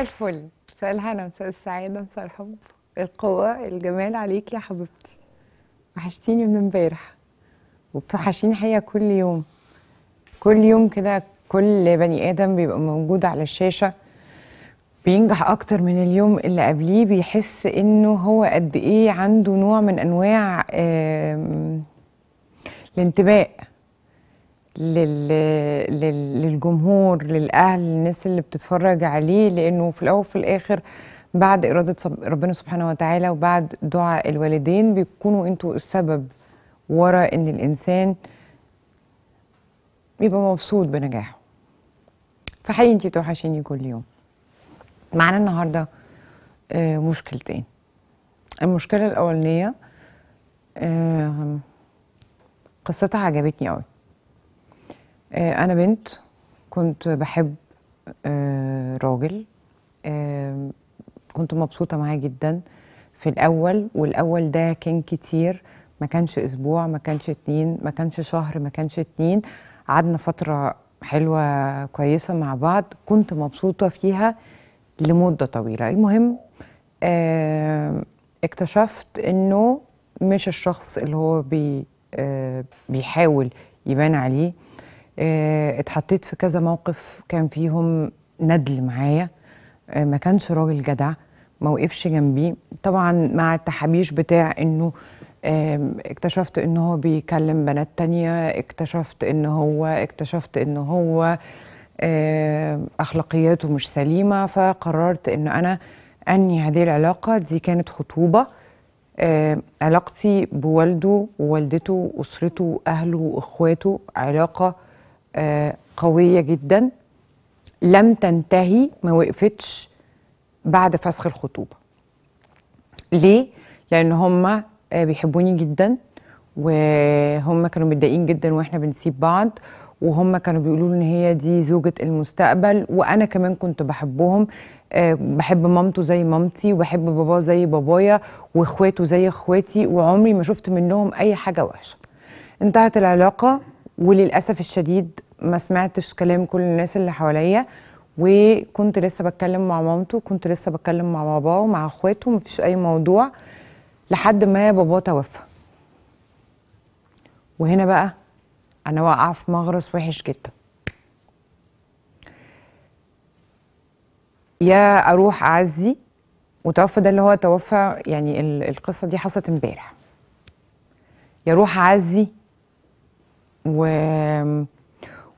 الفل مساء الهنا مساء السعادة مساء الحب القوة الجمال عليك يا حبيبتي وحشتيني من امبارح وبتوحشيني حقيقة كل يوم كل يوم كده كل بني آدم بيبقى موجود على الشاشة بينجح أكتر من اليوم اللي قبليه بيحس إنه هو قد إيه عنده نوع من أنواع الانتباه للجمهور للاهل للناس اللي بتتفرج عليه لانه في الاول وفي الاخر بعد اراده ربنا سبحانه وتعالى وبعد دعاء الوالدين بيكونوا انتوا السبب ورا ان الانسان يبقى مبسوط بنجاحه فحقيقي انتي بتوحشيني كل يوم معانا النهارده آه، مشكلتين المشكله الاولانيه آه، قصتها عجبتني قوي آه، أنا بنت كنت بحب آه، راجل آه، كنت مبسوطة معاه جدا في الأول والأول ده كان كتير ما كانش أسبوع ما كانش اتنين ما كانش شهر ما كانش اتنين قعدنا فترة حلوة كويسة مع بعض كنت مبسوطة فيها لمدة طويلة المهم اكتشفت إنه مش الشخص اللي هو بي بيحاول يبان عليه آه، اتحطيت في كذا موقف كان فيهم ندل معايا آه، ما كانش راجل جدع ما وقفش جنبي طبعا مع التحابيش بتاع انه اكتشفت ان هو بيكلم بنات تانية اكتشفت ان هو اكتشفت ان هو اخلاقياته مش سليمه فقررت ان انا انهي هذه العلاقه دي كانت خطوبه علاقتي بوالده ووالدته واسرته واهله واخواته علاقه آه، قوية جدا لم تنتهي ما وقفتش بعد فسخ الخطوبة ليه؟ لأن هما آه، بيحبوني جدا وهم كانوا متضايقين جدا واحنا بنسيب بعض وهم كانوا بيقولوا ان هي دي زوجة المستقبل وانا كمان كنت بحبهم أه بحب مامته زي مامتي وبحب باباه زي بابايا واخواته زي اخواتي وعمري ما شفت منهم اي حاجة وحشة انتهت العلاقة وللاسف الشديد ما سمعتش كلام كل الناس اللي حواليا وكنت لسه بتكلم مع مامته كنت لسه بتكلم مع باباه ومع اخواته مفيش اي موضوع لحد ما باباه توفى وهنا بقى انا واقعه في مغرس وحش جدا يا اروح اعزي وتوفى ده اللي هو توفى يعني القصه دي حصلت امبارح يا اروح اعزي و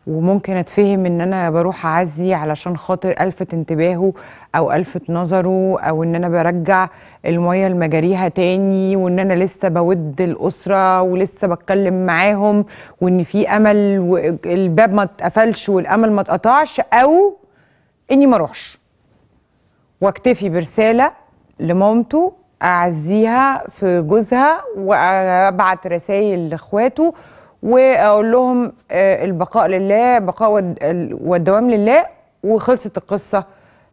وممكن اتفهم ان انا بروح اعزي علشان خاطر الفت انتباهه او الفت نظره او ان انا برجع الميه لمجاريها تاني وان انا لسه بود الاسره ولسه بتكلم معاهم وان في امل والباب ما اتقفلش والامل ما اتقطعش او اني ما اروحش واكتفي برساله لمامته اعزيها في جوزها وابعت رسائل لاخواته واقول لهم آه، البقاء لله بقاء والدوام لله وخلصت القصه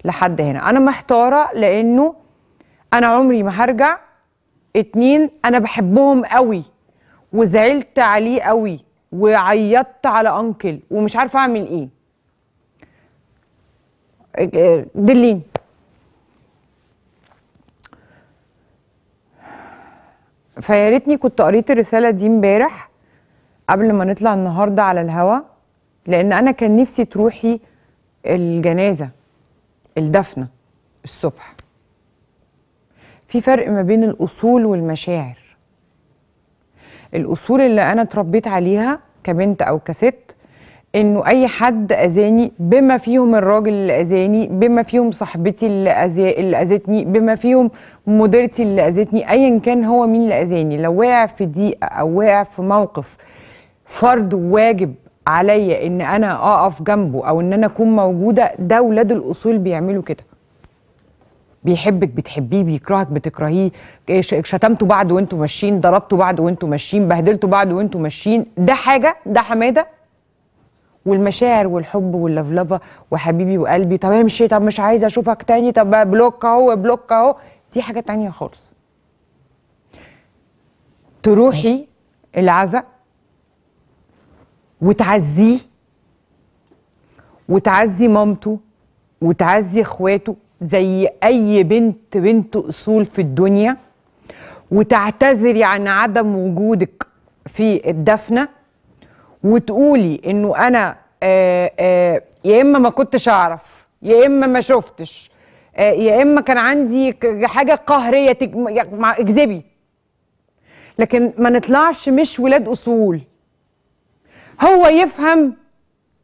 لحد هنا انا محتاره لانه انا عمري ما هرجع اتنين انا بحبهم قوي وزعلت عليه قوي وعيطت على انكل ومش عارفه اعمل ايه دلين فيا ريتني كنت قريت الرساله دي امبارح قبل ما نطلع النهارده على الهوا لان انا كان نفسي تروحي الجنازه الدفنه الصبح في فرق ما بين الاصول والمشاعر الاصول اللي انا اتربيت عليها كبنت او كست انه اي حد اذاني بما فيهم الراجل اللي اذاني بما فيهم صاحبتي اللي اذتني بما فيهم مديرتي اللي اذتني ايا كان هو مين اللي اذاني لو وقع في ضيقه او وقع في موقف فرض واجب عليا ان انا اقف جنبه او ان انا اكون موجوده ده ولاد الاصول بيعملوا كده بيحبك بتحبيه بيكرهك بتكرهيه شتمتوا بعض وانتوا ماشيين ضربتوا بعض وانتوا ماشيين بهدلتوا بعض وانتوا ماشيين ده حاجه ده حماده والمشاعر والحب واللفلفه وحبيبي وقلبي طب امشي طب مش عايزه اشوفك تاني طب بلوك اهو بلوك اهو دي حاجه تانية خالص تروحي العزاء وتعزيه وتعزي مامته وتعزي اخواته زي اي بنت بنت اصول في الدنيا وتعتذري يعني عن عدم وجودك في الدفنه وتقولي انه انا آه، آه، يا اما ما كنتش اعرف يا اما ما شفتش آه، يا اما كان عندي حاجه قهريه اكذبي لكن ما نطلعش مش ولاد اصول هو يفهم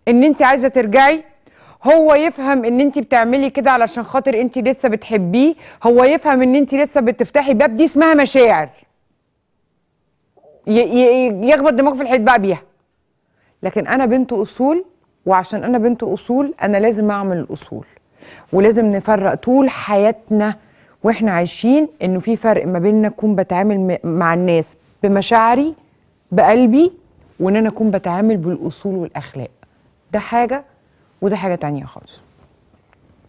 ان انت عايزه ترجعي هو يفهم ان انت بتعملي كده علشان خاطر انت لسه بتحبيه هو يفهم ان انت لسه بتفتحي باب دي اسمها مشاعر يخبط دماغه في الحيط بقى بيها لكن انا بنت اصول وعشان انا بنت اصول انا لازم اعمل الاصول ولازم نفرق طول حياتنا واحنا عايشين انه في فرق ما بيننا اكون بتعامل مع الناس بمشاعري بقلبي وان انا اكون بتعامل بالاصول والاخلاق ده حاجه وده حاجه تانية خالص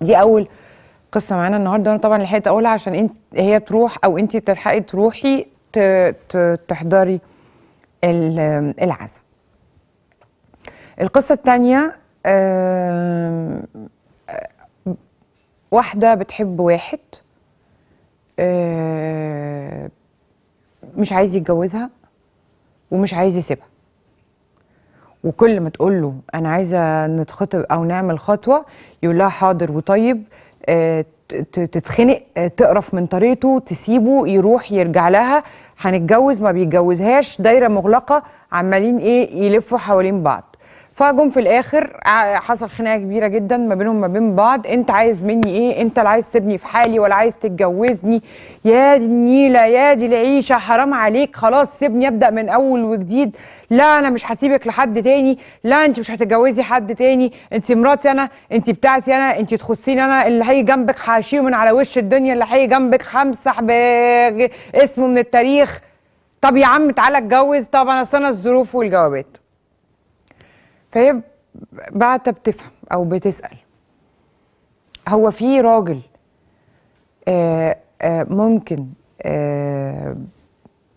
دي اول قصه معانا النهارده وانا طبعا لحقت اقولها عشان انت هي تروح او انت تلحقي تروحي تحضري العزاء القصه الثانيه واحده بتحب واحد مش عايز يتجوزها ومش عايز يسيبها وكل ما تقول له انا عايزه نتخطب او نعمل خطوه يقول لها حاضر وطيب آه، تتخنق آه، تقرف من طريقته تسيبه يروح يرجع لها هنتجوز ما بيتجوزهاش دايره مغلقه عمالين ايه يلفوا حوالين بعض فجم في الاخر حصل خناقه كبيره جدا ما بينهم ما بين بعض انت عايز مني ايه انت لا عايز تبني في حالي ولا عايز تتجوزني يا دي النيله يا دي العيشه حرام عليك خلاص سيبني ابدا من اول وجديد لا انا مش هسيبك لحد تاني لا انت مش هتتجوزي حد تاني انت مراتي انا انت بتاعتي انا انت تخصيني انا اللي هيجي جنبك حاشيه من على وش الدنيا اللي هيجي جنبك همسح باسمه من التاريخ طب يا عم تعالى اتجوز طب انا الظروف والجوابات فهي بعت بتفهم او بتسال هو في راجل آآ آه، آآ آه، ممكن آآ آه،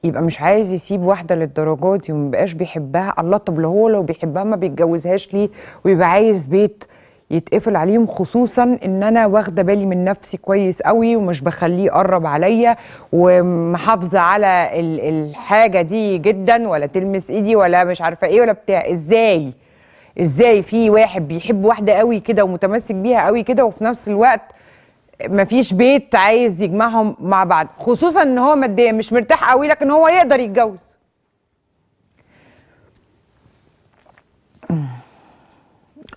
يبقى مش عايز يسيب واحده للدرجه دي ومبقاش بيحبها الله طب لو هو لو بيحبها ما بيتجوزهاش ليه ويبقى عايز بيت يتقفل عليهم خصوصا ان انا واخده بالي من نفسي كويس قوي ومش بخليه يقرب عليا ومحافظه على الحاجه دي جدا ولا تلمس ايدي ولا مش عارفه ايه ولا بتاع ازاي ازاي في واحد بيحب واحده قوي كده ومتمسك بيها قوي كده وفي نفس الوقت مفيش بيت عايز يجمعهم مع بعض خصوصا ان هو ماديا مش مرتاح قوي لكن هو يقدر يتجوز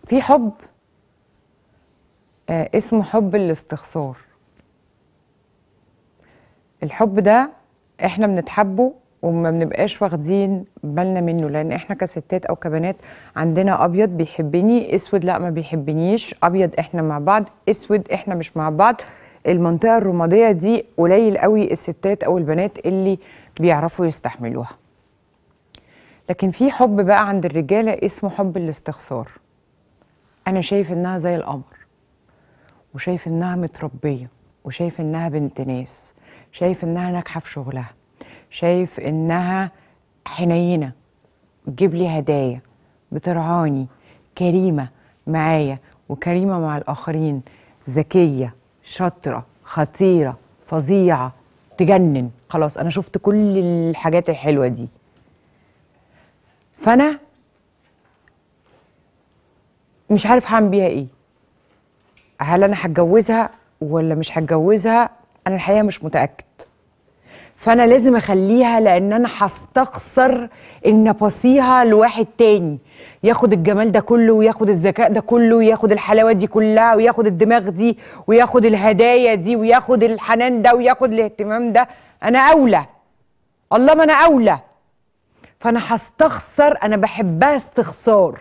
في حب آه، اسمه حب الاستخسار الحب ده احنا بنتحبه وما بنبقاش واخدين بالنا منه لان احنا كستات او كبنات عندنا ابيض بيحبني اسود لا ما بيحبنيش ابيض احنا مع بعض اسود احنا مش مع بعض المنطقه الرماديه دي قليل قوي الستات او البنات اللي بيعرفوا يستحملوها لكن في حب بقى عند الرجاله اسمه حب الاستخسار انا شايف انها زي القمر وشايف انها متربيه وشايف انها بنت ناس شايف انها ناجحه في شغلها شايف انها حنينه تجيب لي هدايا بترعاني كريمه معايا وكريمه مع الاخرين ذكيه شاطره خطيره فظيعه تجنن خلاص انا شفت كل الحاجات الحلوه دي فانا مش عارف هعمل بيها ايه هل انا هتجوزها ولا مش هتجوزها انا الحقيقه مش متاكد فانا لازم اخليها لان انا هستخسر ان بصيها لواحد تاني ياخد الجمال ده كله وياخد الذكاء ده كله وياخد الحلاوه دي كلها وياخد الدماغ دي وياخد الهدايا دي وياخد الحنان ده وياخد الاهتمام ده انا اولى الله ما انا اولى فانا هستخسر انا بحبها استخسار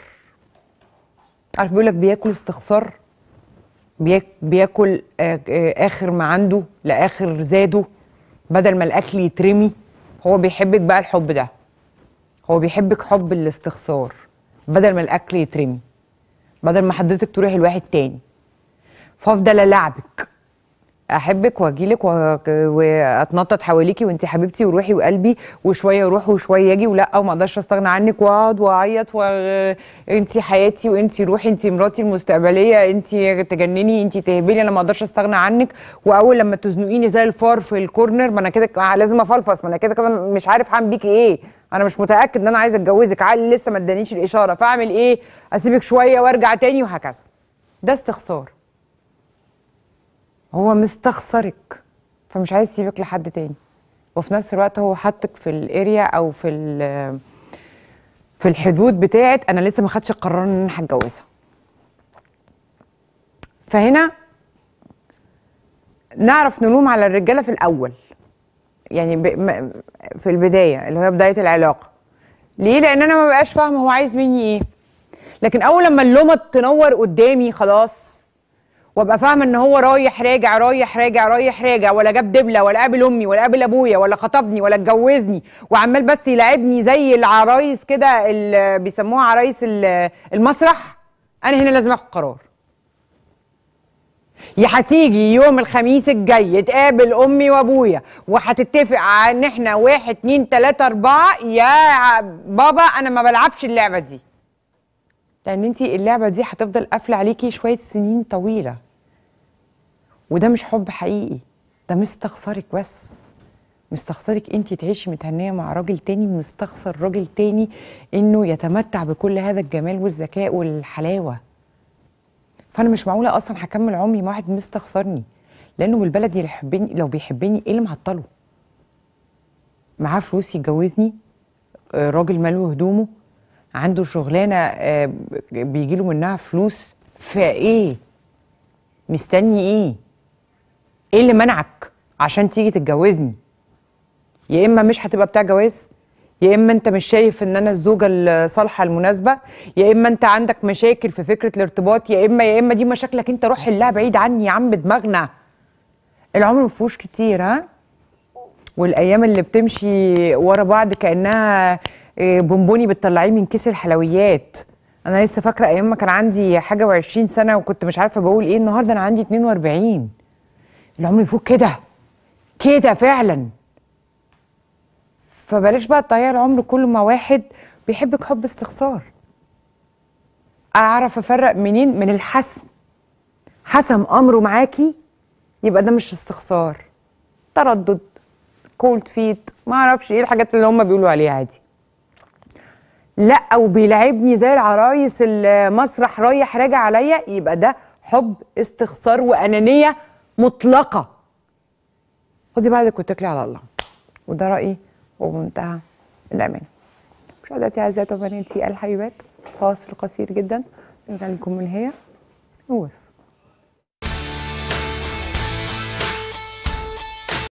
عارف بيقول لك بياكل استخسار بياكل آه، آه، اخر ما عنده لاخر زاده بدل ما الاكل يترمي هو بيحبك بقى الحب ده هو بيحبك حب الاستخسار بدل ما الاكل يترمي بدل ما حضرتك تروحي لواحد تاني فافضل العبك احبك واجي لك واتنطط حواليكي وانت حبيبتي وروحي وقلبي وشويه اروح وشويه اجي ولا وما اقدرش استغنى عنك واقعد واعيط وانت حياتي وانت روحي انت مراتي المستقبليه انت تجنني انت تهبلي انا ما اقدرش استغنى عنك واول لما تزنقيني زي الفار في الكورنر ما انا كده آه، لازم افلفص ما انا كده كده مش عارف هعمل بيكي ايه انا مش متاكد ان انا عايزه اتجوزك عقلي لسه ما ادانيش الاشاره فاعمل ايه اسيبك شويه وارجع تاني وهكذا ده استخسار هو مستخسرك فمش عايز يسيبك لحد تاني وفي نفس الوقت هو حطك في الاريا او في في الحدود بتاعت انا لسه ما خدتش القرار ان انا هتجوزها فهنا نعرف نلوم على الرجاله في الاول يعني في البدايه اللي هي بدايه العلاقه ليه لان انا ما بقاش فاهمه هو عايز مني ايه لكن اول لما اللومه تنور قدامي خلاص وابقى فاهمه ان هو رايح راجع رايح راجع رايح راجع ولا جاب دبله ولا قابل امي ولا قابل ابويا ولا خطبني ولا اتجوزني وعمال بس يلاعبني زي العرايس كده اللي بيسموها عرايس المسرح انا هنا لازم اخد قرار يا هتيجي يوم الخميس الجاي تقابل امي وابويا وهتتفق ان احنا واحد اتنين تلاته اربعه يا بابا انا ما بلعبش اللعبه دي لان انت اللعبه دي هتفضل قافله عليكي شويه سنين طويله وده مش حب حقيقي ده مستخسرك بس مستخسرك انت تعيشي متهنيه مع راجل تاني مستخسر راجل تاني انه يتمتع بكل هذا الجمال والذكاء والحلاوه فانا مش معقوله اصلا هكمل عمري مع واحد مستخسرني لانه بالبلد يحبني لو بيحبني ايه اللي معطله معاه فلوس يتجوزني آه، راجل ماله هدومه عنده شغلانه آه، بيجي له منها فلوس فايه مستني ايه ايه اللي منعك عشان تيجي تتجوزني يا اما مش هتبقى بتاع جواز يا اما انت مش شايف ان انا الزوجه الصالحه المناسبه يا اما انت عندك مشاكل في فكره الارتباط يا اما يا اما دي مشاكلك انت روح حلها بعيد عني يا عم بدماغنا العمر ما فيهوش كتير ها والايام اللي بتمشي ورا بعض كانها آه، بونبوني بتطلعيه من كيس الحلويات انا لسه فاكره ايام ما كان عندي حاجه و20 سنه وكنت مش عارفه بقول ايه النهارده انا عندي 42 العمر يفوق كده كده فعلا فبلاش بقى تضيع العمر كله مع واحد بيحبك حب استخسار اعرف افرق منين من الحسم حسم امره معاكي يبقى ده مش استخسار تردد كولد فيت ما اعرفش ايه الحاجات اللي هم بيقولوا عليها عادي لا بيلعبني زي العرايس المسرح رايح راجع عليا يبقى ده حب استخسار وانانيه مطلقه خدي بعدك واتكلي على الله وده رايي وبمنتهى الامانه مشاهداتي اعزائي وبناتي الحبيبات فاصل قصير جدا نرجع لكم من هي وبس